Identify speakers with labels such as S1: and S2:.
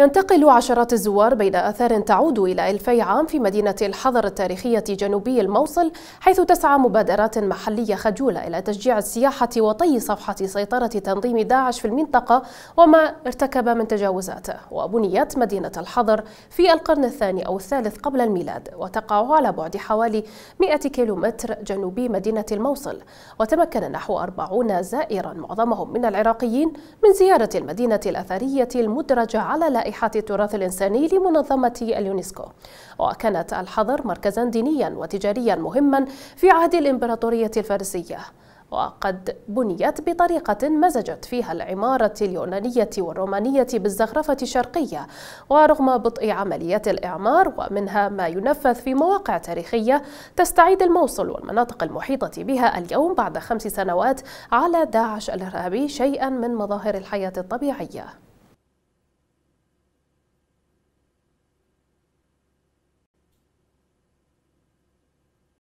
S1: ينتقل عشرات الزوار بين آثار تعود إلى ألفي عام في مدينة الحضر التاريخية جنوبي الموصل حيث تسعى مبادرات محلية خجولة إلى تشجيع السياحة وطي صفحة سيطرة تنظيم داعش في المنطقة وما ارتكب من تجاوزات وبنيت مدينة الحضر في القرن الثاني أو الثالث قبل الميلاد وتقع على بعد حوالي 100 كيلومتر جنوبي مدينة الموصل وتمكن نحو 40 زائرا معظمهم من العراقيين من زيارة المدينة الأثرية المدرجة على لائحة التراث الإنساني لمنظمة اليونسكو وكانت الحضر مركزا دينيا وتجاريا مهما في عهد الإمبراطورية الفارسية وقد بنيت بطريقة مزجت فيها العمارة اليونانية والرومانية بالزخرفة الشرقية ورغم بطء عمليات الإعمار ومنها ما ينفذ في مواقع تاريخية تستعيد الموصل والمناطق المحيطة بها اليوم بعد خمس سنوات على داعش الإرهابي شيئا من مظاهر الحياة الطبيعية